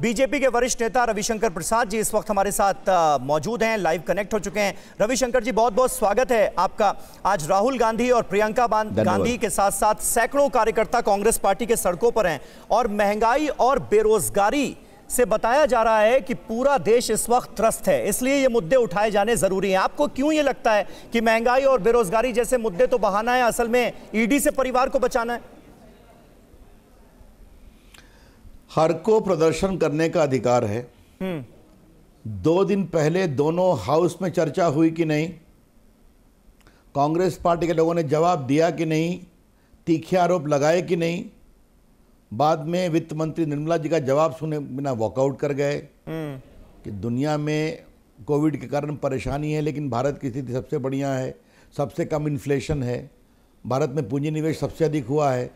BJP के वरिष्ठ नेता रविशंकर प्रसाद जी इस वक्त हमारे साथ मौजूद हैं लाइव कनेक्ट हो चुके हैं रविशंकर जी बहुत बहुत स्वागत है आपका आज राहुल गांधी और प्रियंका गांधी के साथ साथ सैकड़ों कार्यकर्ता कांग्रेस पार्टी के सड़कों पर हैं और महंगाई और बेरोजगारी से बताया जा रहा है कि पूरा देश इस वक्त त्रस्त है इसलिए ये मुद्दे उठाए जाने जरूरी हैं आपको क्यों ये लगता है कि महंगाई और बेरोजगारी जैसे मुद्दे तो बहाना है असल में ईडी e से परिवार को बचाना है हर को प्रदर्शन करने का अधिकार है हम्म। दो दिन पहले दोनों हाउस में चर्चा हुई कि नहीं कांग्रेस पार्टी के लोगों ने जवाब दिया कि नहीं तीखे आरोप लगाए कि नहीं बाद में वित्त मंत्री निर्मला जी का जवाब सुने बिना वॉकआउट कर गए हम्म। कि दुनिया में कोविड के कारण परेशानी है लेकिन भारत की स्थिति सबसे बढ़िया है सबसे कम इन्फ्लेशन है भारत में पूंजी निवेश सबसे अधिक हुआ है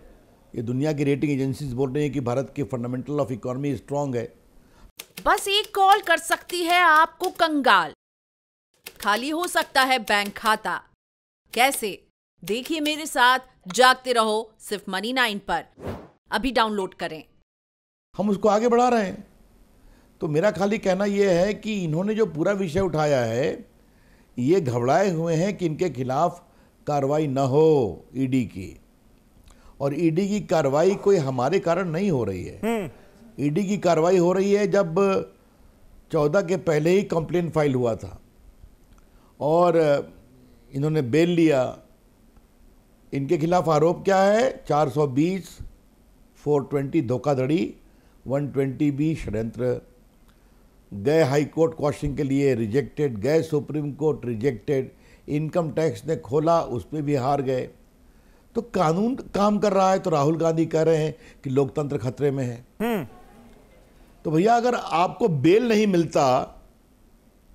ये दुनिया की रेटिंग एजेंसीज बोल रही हैं कि भारत की फंडामेंटल ऑफ इकोनॉमी स्ट्रांग है बस एक कॉल कर सकती है आपको कंगाल खाली हो सकता है बैंक खाता कैसे देखिए मेरे साथ जागते रहो सिर्फ मनी नाइन पर अभी डाउनलोड करें हम उसको आगे बढ़ा रहे हैं तो मेरा खाली कहना यह है कि इन्होंने जो पूरा विषय उठाया है ये घबराए हुए हैं कि इनके खिलाफ कार्रवाई न हो ईडी की और ईडी e की कार्रवाई कोई हमारे कारण नहीं हो रही है ईडी हम्म। e की कार्रवाई हो रही है जब चौदह के पहले ही कंप्लेन फाइल हुआ था और इन्होंने बेल लिया इनके खिलाफ आरोप क्या है 420, 420 धोखाधड़ी 120 बी षड्यंत्र गए हाई कोर्ट क्वाशिंग के लिए रिजेक्टेड गए Supreme Court rejected income tax ने खोला उस पर भी हार गए तो कानून काम कर रहा है तो राहुल गांधी कह रहे हैं कि लोकतंत्र खतरे में है हम्म। तो भैया अगर आपको बेल नहीं मिलता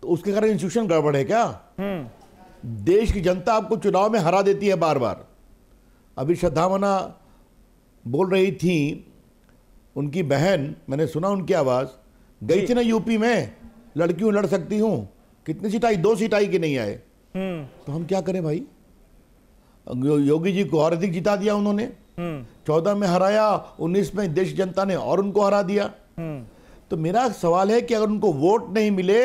तो उसके कारण इंस्टीट्यूशन गड़बड़ है क्या हम्म। देश की जनता आपको चुनाव में हरा देती है बार बार अभी श्रद्धावना बोल रही थी उनकी बहन मैंने सुना उनकी आवाज़ गई थी ना यूपी में लड़की लड़ सकती हूं कितनी सीट आई दो सीट आई कि नहीं आए हम्म। तो हम क्या करें भाई योगी जी को और अधिक जिता दिया उन्होंने हम्म। चौदह में हराया उन्नीस में देश जनता ने और उनको हरा दिया हम्म। तो मेरा सवाल है कि अगर उनको वोट नहीं मिले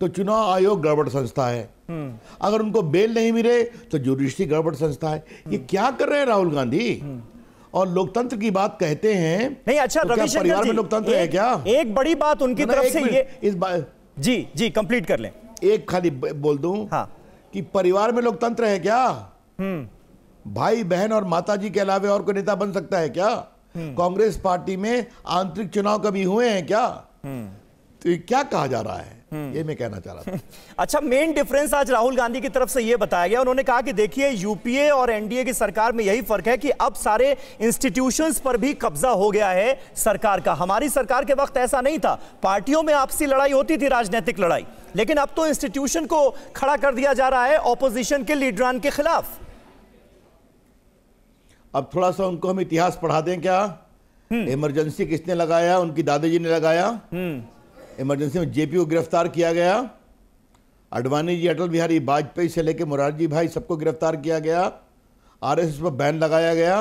तो चुनाव आयोग गड़बड़ संस्था है हम्म। अगर उनको बेल नहीं मिले तो जुडिशरी गड़बड़ संस्था है ये क्या कर रहे हैं राहुल गांधी और लोकतंत्र की बात कहते हैं नहीं अच्छा तो रविशंकर परिवार में लोकतंत्र है क्या एक बड़ी बात उनकी तरफ से ये इस बात जी जी कंप्लीट कर लें एक खाली बोल दूं हाँ कि परिवार में लोकतंत्र है क्या हम्म। भाई बहन और माताजी के अलावे और कोई नेता बन सकता है क्या हम्म। कांग्रेस पार्टी में आंतरिक चुनाव कभी हुए हैं क्या हम्म। तो क्या कहा जा रहा है ये मैं कहना चाह रहा था अच्छा मेन डिफरेंस आज राहुल गांधी की तरफ से ये बताया गया उन्होंने कहा कि देखिए यूपीए और एनडीए की सरकार में यही फर्क है कि अब सारे इंस्टीट्यूशंस पर भी कब्जा हो गया है सरकार का हमारी सरकार के वक्त ऐसा नहीं था पार्टियों में आपसी लड़ाई होती थी राजनीतिक लड़ाई लेकिन अब तो इंस्टीट्यूशन को खड़ा कर दिया जा रहा है ऑपोजिशन के लीडरान के खिलाफ अब थोड़ा सा उनको हम इतिहास पढ़ा दें क्या इमरजेंसी हम्म। किसने लगाया उनकी दादाजी ने लगाया इमरजेंसी हम्म। में जेपी को गिरफ्तार किया गया अडवाणी जी अटल बिहारी वाजपेयी से लेकर मुरारजी भाई सबको गिरफ्तार किया गया आरएसएस पर बैन लगाया गया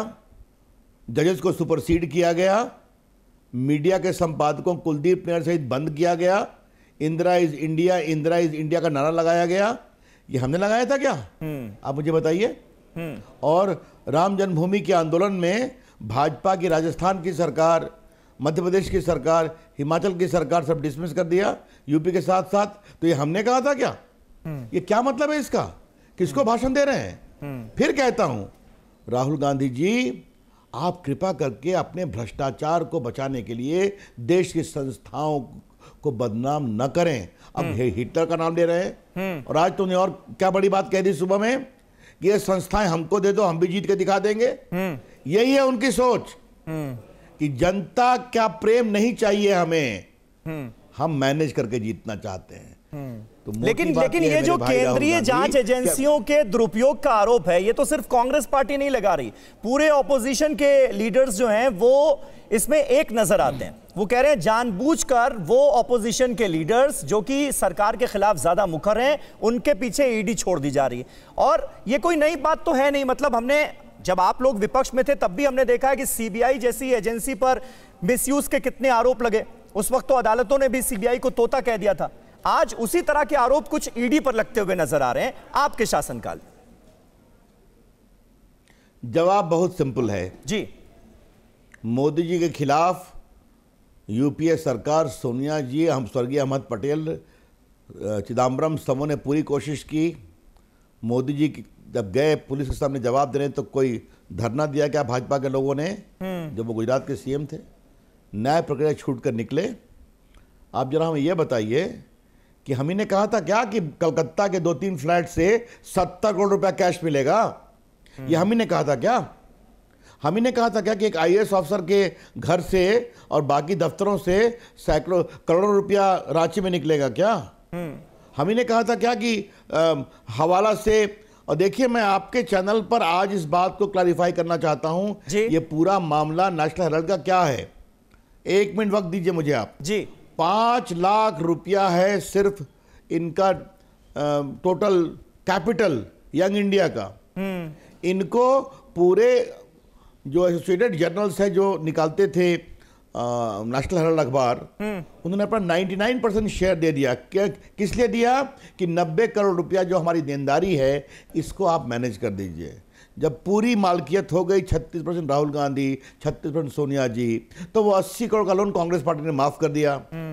जजेस को सुपरसीड किया गया मीडिया के संपादकों कुलदीप नेर सहित बंद किया गया Indira is India Indira is India का नारा लगाया गया ये हमने लगाया था क्या हम्म। आप मुझे बताइए और राम जन्मभूमि के आंदोलन में भाजपा की राजस्थान की सरकार मध्य प्रदेश की सरकार हिमाचल की सरकार सब डिसमिस कर दिया यूपी के साथ साथ तो ये हमने कहा था क्या हम्म। ये क्या मतलब है इसका किसको हम्म। भाषण दे रहे हैं हम्म। फिर कहता हूं राहुल गांधी जी आप कृपा करके अपने भ्रष्टाचार को बचाने के लिए देश की संस्थाओं को बदनाम न करें अब हिटलर का नाम ले रहे हैं और आज तुमने और क्या बड़ी बात कह दी सुबह में ये संस्थाएं हमको दे दो हम भी जीत के दिखा देंगे हम्म। यही है उनकी सोच हम्म। कि जनता क्या प्रेम नहीं चाहिए हमें हम्म। हम मैनेज करके जीतना चाहते हैं तो लेकिन लेकिन ये जो केंद्रीय जांच एजेंसियों के दुरुपयोग का आरोप है ये तो सिर्फ कांग्रेस पार्टी नहीं लगा रही पूरे ऑपोजिशन के लीडर्स जो हैं वो इसमें एक नजर आते हैं वो कह रहे हैं जानबूझकर वो ऑपोजिशन के लीडर्स जो कि सरकार के खिलाफ ज्यादा मुखर हैं उनके पीछे ईडी छोड़ दी जा रही है और ये कोई नई बात तो है नहीं मतलब हमने जब आप लोग विपक्ष में थे तब भी हमने देखा है कि सीबीआई जैसी एजेंसी पर मिसयूज के कितने आरोप लगे उस वक्त तो अदालतों ने भी सीबीआई को तोता कह दिया था आज उसी तरह के आरोप कुछ ईडी पर लगते हुए नजर आ रहे हैं आपके शासनकाल जवाब बहुत सिंपल है जी मोदी जी के खिलाफ यूपीए सरकार सोनिया जी हम स्वर्गीय अहमद पटेल चिदम्बरम सबों ने पूरी कोशिश की मोदी जी जब गए पुलिस के सामने जवाब देने तो कोई धरना दिया क्या भाजपा के लोगों ने हम्म। जब वो गुजरात के सीएम थे न्याय प्रक्रिया छूट कर निकले आप जरा हमें यह बताइए कि हम ही ने कहा था क्या कि कलकत्ता के दो तीन फ्लैट से सत्तर करोड़ रुपया कैश मिलेगा ये हम ही ने कहा था क्या हम ही ने कहा था क्या कि एक आईएएस ऑफिसर के घर से और बाकी दफ्तरों से सैकड़ों करोड़ों रुपया रांची में निकलेगा क्या हम्म। हम ही ने कहा था क्या कि आ, हवाला से और देखिए मैं आपके चैनल पर आज इस बात को क्लैरिफाई करना चाहता हूं ये पूरा मामला नेशनल हेरल्ड का क्या है एक मिनट वक्त दीजिए मुझे आप जी पाँच लाख रुपया है सिर्फ इनका टोटल कैपिटल यंग इंडिया का हम्म। इनको पूरे जो एसोसिएटेड जर्नल्स हैं जो निकालते थे नेशनल हेरल्ड अखबार उन्होंने अपना 99 परसेंट शेयर दे दिया क्या किस लिए दिया कि 90 करोड़ रुपया जो हमारी देनदारी है इसको आप मैनेज कर दीजिए जब पूरी मालकियत हो गई 36 परसेंट राहुल गांधी 36 परसेंट सोनिया जी तो वो 80 करोड़ का लोन कांग्रेस पार्टी ने माफ़ कर दिया हम्म।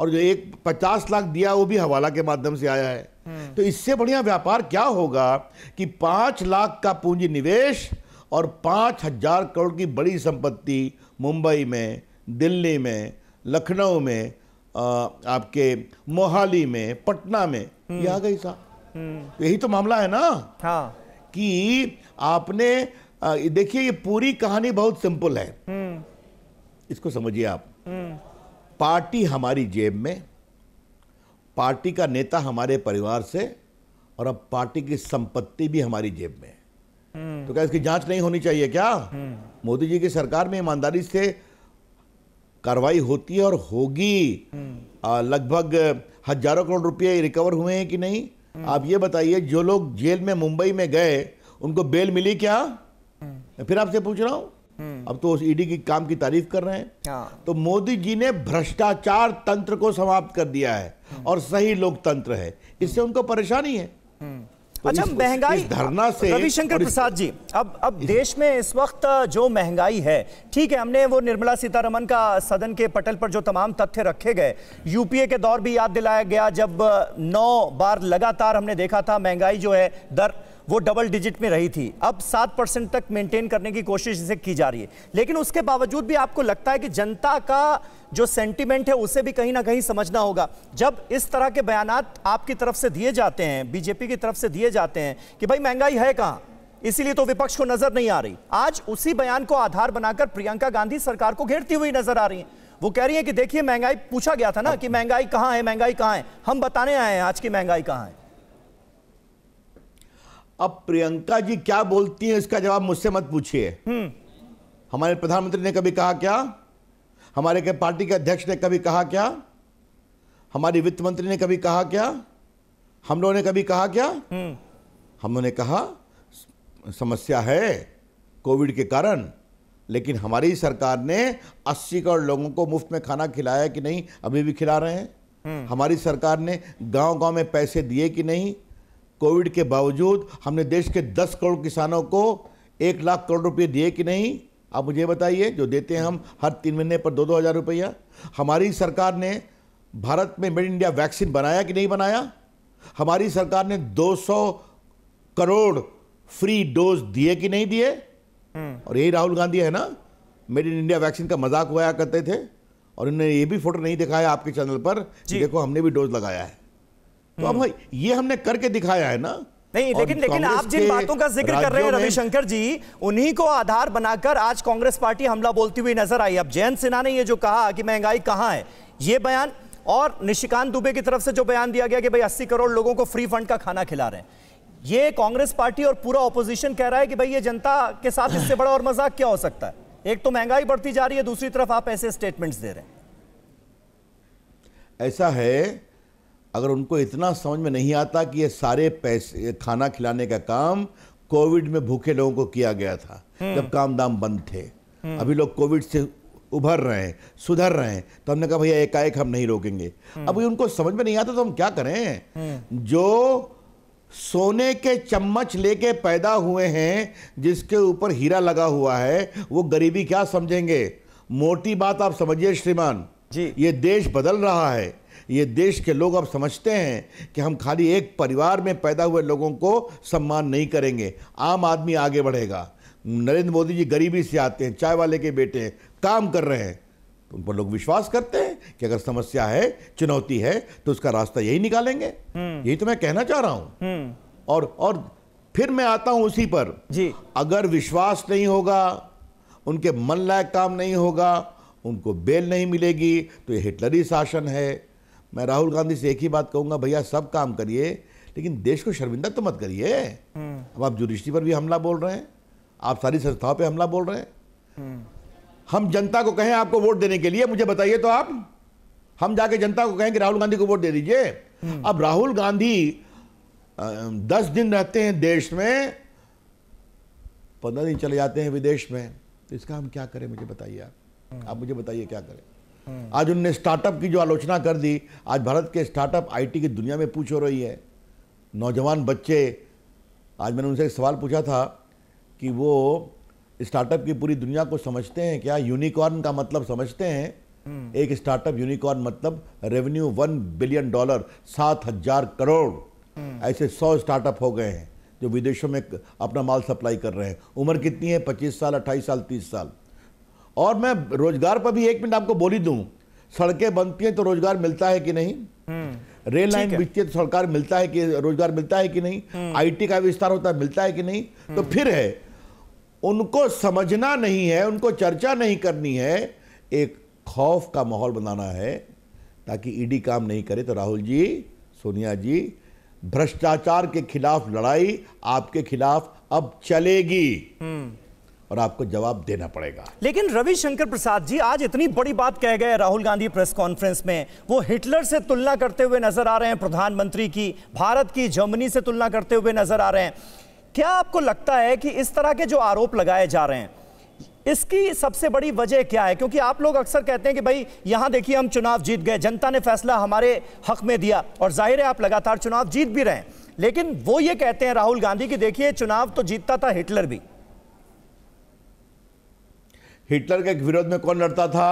और जो एक पचास लाख दिया वो भी हवाला के माध्यम से आया है हम्म। तो इससे बढ़िया व्यापार क्या होगा कि पांच लाख का पूंजी निवेश और पांच हजार करोड़ की बड़ी संपत्ति मुंबई में दिल्ली में लखनऊ में आ, आपके मोहाली में पटना में हम्म। आ गई साहब हम्म। तो यही तो मामला है ना हाँ। कि आपने देखिए ये पूरी कहानी बहुत सिंपल है इसको समझिए आप पार्टी हमारी जेब में पार्टी का नेता हमारे परिवार से और अब पार्टी की संपत्ति भी हमारी जेब में हम्म। तो क्या इसकी जांच नहीं होनी चाहिए क्या हम्म। मोदी जी की सरकार में ईमानदारी से कार्रवाई होती है और होगी हम्म। लगभग हजारों करोड़ रुपये रिकवर हुए हैं कि नहीं आप ये बताइए जो लोग जेल में मुंबई में गए उनको बेल मिली क्या फिर आपसे पूछ रहा हूं हम्म। अब तो उस ईडी e की काम की तारीफ कर रहे हैं हाँ। तो मोदी जी ने भ्रष्टाचार तंत्र को समाप्त कर दिया है हम्म। और सही लोकतंत्र है इससे उनको परेशानी है हम्म। तो अच्छा महंगाई धरना से रविशंकर प्रसाद जी अब अब देश में इस वक्त जो महंगाई है ठीक है हमने वो निर्मला सीतारमन का सदन के पटल पर जो तमाम तथ्य रखे गए यूपीए के दौर भी याद दिलाया गया जब नौ बार लगातार हमने देखा था महंगाई जो है दर वो डबल डिजिट में रही थी अब सात परसेंट तक मेंटेन करने की कोशिश इसे की जा रही है लेकिन उसके बावजूद भी आपको लगता है कि जनता का जो सेंटिमेंट है उसे भी कहीं ना कहीं समझना होगा जब इस तरह के बयान आपकी तरफ से दिए जाते हैं बीजेपी की तरफ से दिए जाते हैं कि भाई महंगाई है कहाँ इसीलिए तो विपक्ष को नजर नहीं आ रही आज उसी बयान को आधार बनाकर प्रियंका गांधी सरकार को घेरती हुई नजर आ रही है वो कह रही है कि देखिए महंगाई पूछा गया था ना कि महंगाई कहाँ है महंगाई कहाँ है हम बताने आए हैं आज की महंगाई कहाँ है अब प्रियंका जी क्या बोलती हैं इसका जवाब मुझसे मत पूछिए हम्म। हमारे प्रधानमंत्री ने कभी कहा क्या हमारे के पार्टी के अध्यक्ष ने कभी कहा क्या हमारी वित्त मंत्री ने कभी कहा क्या हम लोगों ने कभी कहा क्या हम्म। हम लोगों ने कहा समस्या है कोविड के कारण लेकिन हमारी सरकार ने 80 करोड़ लोगों को मुफ्त में खाना खिलाया कि नहीं अभी भी खिला रहे हैं हम्म। हमारी सरकार ने गांव गांव में पैसे दिए कि नहीं कोविड के बावजूद हमने देश के 10 करोड़ किसानों को एक लाख करोड़ रुपये दिए कि नहीं आप मुझे बताइए जो देते हैं हम हर तीन महीने पर दो दो हज़ार रुपया हमारी सरकार ने भारत में मेड इंडिया वैक्सीन बनाया कि नहीं बनाया हमारी सरकार ने 200 करोड़ फ्री डोज दिए कि नहीं दिए हम्म। और यही राहुल गांधी है ना मेड इन इंडिया वैक्सीन का मजाक उड़ाया करते थे और इन्होंने ये भी फोटो नहीं दिखाया आपके चैनल पर देखो हमने भी डोज लगाया है तो अब हम्म। भाई ये हमने करके दिखाया है ना नहीं लेकिन लेकिन आप जिन बातों का जिक्र कर रहे हैं रविशंकर जी उन्हीं को आधार बनाकर आज कांग्रेस पार्टी हमला बोलती हुई नजर आई अब जयंत सिन्हा ने ये जो कहा कि महंगाई कहां है ये बयान और निशिकांत दुबे की तरफ से जो बयान दिया गया कि भाई अस्सी करोड़ लोगों को फ्री फंड का खाना खिला रहे हैं ये कांग्रेस पार्टी और पूरा ऑपोजिशन कह रहा है कि भाई ये जनता के साथ इससे बड़ा और मजाक क्या हो सकता है एक तो महंगाई बढ़ती जा रही है दूसरी तरफ आप ऐसे स्टेटमेंट्स दे रहे हैं ऐसा है अगर उनको इतना समझ में नहीं आता कि ये सारे पैसे खाना खिलाने का काम कोविड में भूखे लोगों को किया गया था हम्म। जब काम दाम बंद थे हम्म। अभी लोग कोविड से उभर रहे हैं सुधर रहे हैं तो हमने कहा भैया एकाएक हम नहीं रोकेंगे हम्म। अभी उनको समझ में नहीं आता तो हम क्या करें जो सोने के चम्मच लेके पैदा हुए हैं जिसके ऊपर हीरा लगा हुआ है वो गरीबी क्या समझेंगे मोटी बात आप समझिए श्रीमान जी ये देश बदल रहा है ये देश के लोग अब समझते हैं कि हम खाली एक परिवार में पैदा हुए लोगों को सम्मान नहीं करेंगे आम आदमी आगे बढ़ेगा नरेंद्र मोदी जी गरीबी से आते हैं चाय वाले के बेटे हैं काम कर रहे हैं तो उन पर लोग विश्वास करते हैं कि अगर समस्या है चुनौती है तो उसका रास्ता यही निकालेंगे हम्म। यही तो मैं कहना चाह रहा हूं हम्म। और और फिर मैं आता हूं उसी पर जी अगर विश्वास नहीं होगा उनके मन लायक काम नहीं होगा उनको बेल नहीं मिलेगी तो ये हिटलरी शासन है मैं राहुल गांधी से एक ही बात कहूँगा भैया सब काम करिए लेकिन देश को शर्मिंदा तो मत करिए अब आप जुडिशरी पर भी हमला बोल रहे हैं आप सारी संस्थाओं पर हमला बोल रहे हैं हम जनता को कहें आपको वोट देने के लिए मुझे बताइए तो आप हम जाके जनता को कहें कि राहुल गांधी को वोट दे दीजिए अब राहुल गांधी दस दिन रहते हैं देश में पंद्रह दिन चले जाते हैं विदेश में तो इसका हम क्या करें मुझे बताइए आप आप मुझे बताइए क्या करें आज उनने स्टार्टअप की जो आलोचना कर दी आज भारत के स्टार्टअप आईटी की दुनिया में पूछ हो रही है नौजवान बच्चे आज मैंने उनसे एक सवाल पूछा था कि वो स्टार्टअप की पूरी दुनिया को समझते हैं क्या यूनिकॉर्न का मतलब समझते हैं हम्म। एक स्टार्टअप यूनिकॉर्न मतलब रेवेन्यू वन बिलियन डॉलर सात हजार करोड़ हम्म। ऐसे सौ स्टार्टअप हो गए हैं जो विदेशों में अपना माल सप्लाई कर रहे हैं उम्र कितनी है पच्चीस साल अट्ठाईस साल तीस साल और मैं रोजगार पर भी एक मिनट आपको बोली दूं सड़कें बनती हैं तो रोजगार मिलता है कि नहीं हम्म, रेल लाइन बिकती है तो सरकार मिलता है कि रोजगार मिलता है कि नहीं हम्म। आईटी का विस्तार होता है मिलता है कि नहीं तो हम्म। फिर है उनको समझना नहीं है उनको चर्चा नहीं करनी है एक खौफ का माहौल बनाना है ताकि ईडी काम नहीं करे तो राहुल जी सोनिया जी भ्रष्टाचार के खिलाफ लड़ाई आपके खिलाफ अब चलेगी और आपको जवाब देना पड़ेगा लेकिन रविशंकर प्रसाद जी आज इतनी बड़ी बात कह गए राहुल गांधी प्रेस कॉन्फ्रेंस में वो हिटलर से तुलना करते हुए नजर आ रहे हैं प्रधानमंत्री की भारत की जर्मनी से तुलना करते हुए नजर आ रहे हैं क्या आपको लगता है कि इस तरह के जो आरोप लगाए जा रहे हैं इसकी सबसे बड़ी वजह क्या है क्योंकि आप लोग अक्सर कहते हैं कि भाई यहां देखिए हम चुनाव जीत गए जनता ने फैसला हमारे हक में दिया और जाहिर है आप लगातार चुनाव जीत भी रहे हैं लेकिन वो ये कहते हैं राहुल गांधी कि देखिए चुनाव तो जीतता था हिटलर भी हिटलर के विरोध में कौन लड़ता था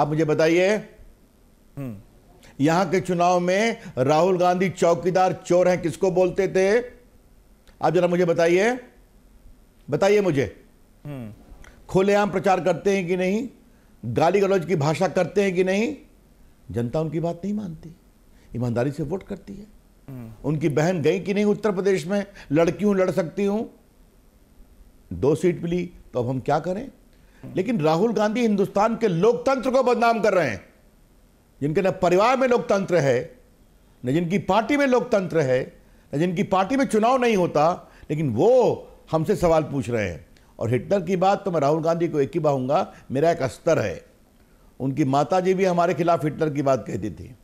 आप मुझे बताइए यहां के चुनाव में राहुल गांधी चौकीदार चोर हैं किसको बोलते थे आप जरा मुझे बताइए बताइए मुझे खुलेआम प्रचार करते हैं कि नहीं गाली गलौज की भाषा करते हैं कि नहीं जनता उनकी बात नहीं मानती ईमानदारी से वोट करती है उनकी बहन गई कि नहीं उत्तर प्रदेश में लड़की हूं लड़ सकती हूं दो सीट मिली तो अब हम क्या करें लेकिन राहुल गांधी हिंदुस्तान के लोकतंत्र को बदनाम कर रहे हैं जिनके न परिवार में लोकतंत्र है न जिनकी पार्टी में लोकतंत्र है न जिनकी पार्टी में चुनाव नहीं होता लेकिन वो हमसे सवाल पूछ रहे हैं और हिटलर की बात तो मैं राहुल गांधी को एक ही बहूंगा मेरा एक अस्तर है उनकी माता जी भी हमारे खिलाफ हिटलर की बात कहती थी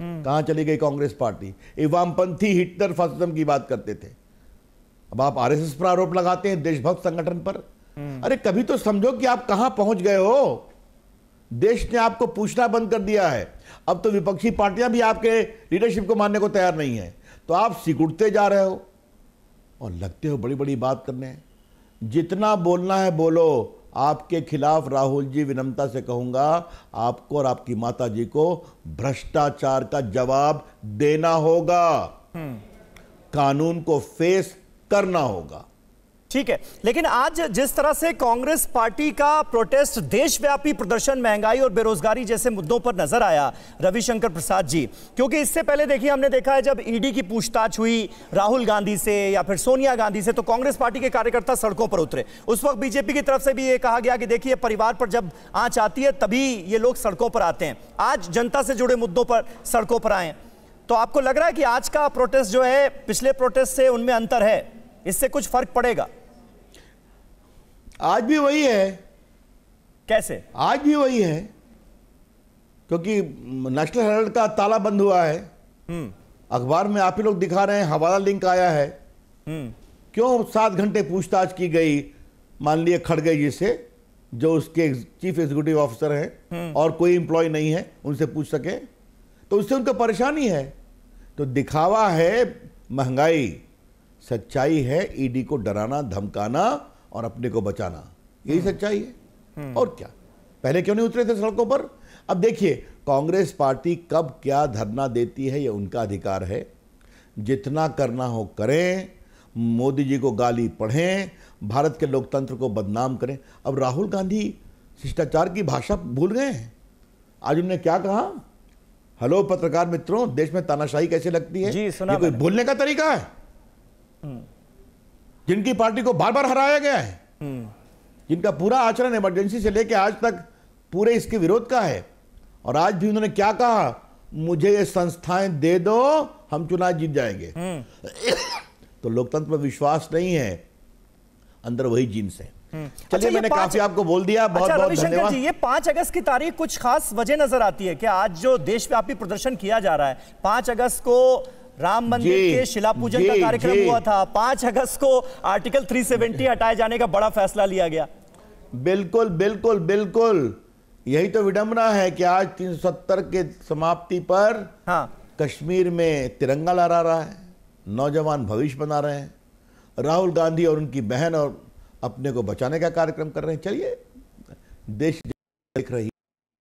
हम्म। कहां चली गई कांग्रेस पार्टी इवामपंथी वामपंथी हिटलर फासिज्म की बात करते थे अब आप आरएसएस पर आरोप लगाते हैं देशभक्त संगठन पर हम्म। अरे कभी तो समझो कि आप कहां पहुंच गए हो देश ने आपको पूछना बंद कर दिया है अब तो विपक्षी पार्टियां भी आपके लीडरशिप को मानने को तैयार नहीं है तो आप सिकुड़ते जा रहे हो और लगते हो बड़ी बड़ी बात करने जितना बोलना है बोलो आपके खिलाफ राहुल जी विनम्रता से कहूंगा आपको और आपकी माता जी को भ्रष्टाचार का जवाब देना होगा हम्म। कानून को फेस करना होगा ठीक है लेकिन आज जिस तरह से कांग्रेस पार्टी का प्रोटेस्ट देशव्यापी प्रदर्शन महंगाई और बेरोजगारी जैसे मुद्दों पर नजर आया रविशंकर प्रसाद जी क्योंकि इससे पहले देखिए हमने देखा है जब ईडी की पूछताछ हुई राहुल गांधी से या फिर सोनिया गांधी से तो कांग्रेस पार्टी के कार्यकर्ता सड़कों पर उतरे उस वक्त बीजेपी की तरफ से भी ये कहा गया कि देखिए परिवार पर जब आँच आती है तभी ये लोग सड़कों पर आते हैं आज जनता से जुड़े मुद्दों पर सड़कों पर आए तो आपको लग रहा है कि आज का प्रोटेस्ट जो है पिछले प्रोटेस्ट से उनमें अंतर है इससे कुछ फर्क पड़ेगा आज भी वही है कैसे आज भी वही है क्योंकि नेशनल हेरल्ड का ताला बंद हुआ है हम्म। अखबार में आप ही लोग दिखा रहे हैं हवाला लिंक आया है हम्म। क्यों सात घंटे पूछताछ की गई मान लिया खड़गे जी से जो उसके चीफ एग्जीक्यूटिव ऑफिसर हैं हम्म। और कोई इंप्लॉय नहीं है उनसे पूछ सके तो उससे उनको परेशानी है तो दिखावा है महंगाई सच्चाई है ईडी e को डराना धमकाना और अपने को बचाना यही हम्म। सच्चाई है हम्म। और क्या पहले क्यों नहीं उतरे थे सड़कों पर अब देखिए कांग्रेस पार्टी कब क्या धरना देती है यह उनका अधिकार है जितना करना हो करें मोदी जी को गाली पढ़ें भारत के लोकतंत्र को बदनाम करें अब राहुल गांधी शिष्टाचार की भाषा भूल गए हैं आज उनने क्या कहा हेलो पत्रकार मित्रों देश में तानाशाही कैसे लगती है जी, सुना ये कोई भूलने का तरीका है हम्म। जिनकी पार्टी को बार बार हराया गया है हम्म। जिनका पूरा आचरण इमरजेंसी से लेकर आज तक पूरे इसके विरोध का है और आज भी उन्होंने क्या कहा मुझे ये संस्थाएं दे दो हम चुनाव जीत जाएंगे हम्म। तो लोकतंत्र में विश्वास नहीं है अंदर वही जीन है हम्म। चलिए अच्छा, मैंने काफी आपको बोल दिया बहुत अच्छा, बहुत धन्यवाद जी ये पांच अगस्त की तारीख कुछ खास वजह नजर आती है कि आज जो देशव्यापी प्रदर्शन किया जा रहा है पांच अगस्त को राम मंदिर के शिला पूजन का कार्यक्रम हुआ था पांच अगस्त को आर्टिकल 370 हटाए जाने का बड़ा फैसला लिया गया बिल्कुल बिल्कुल बिल्कुल यही तो विडम्बना है कि आज 370 के समाप्ति पर हाँ कश्मीर में तिरंगा लहरा रहा है नौजवान भविष्य बना रहे हैं राहुल गांधी और उनकी बहन और अपने को बचाने का कार्यक्रम कर रहे हैं चलिए देश देख रही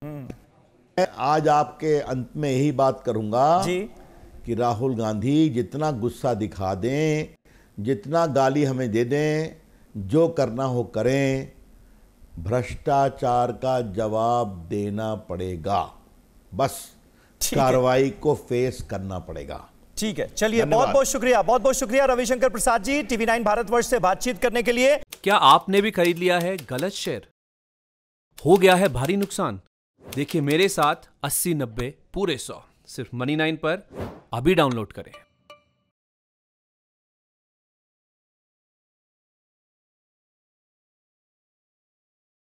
हम्म। आज आपके अंत में यही बात करूंगा जी कि राहुल गांधी जितना गुस्सा दिखा दें जितना गाली हमें दे दें जो करना हो करें भ्रष्टाचार का जवाब देना पड़ेगा बस कार्रवाई को फेस करना पड़ेगा ठीक है चलिए बहुत बहुत शुक्रिया बहुत बहुत शुक्रिया रविशंकर प्रसाद जी टीवी नाइन भारतवर्ष से बातचीत करने के लिए क्या आपने भी खरीद लिया है गलत शेयर हो गया है भारी नुकसान देखिए मेरे साथ अस्सी नब्बे पूरे सौ सिर्फ मनी नाइन पर अभी डाउनलोड करें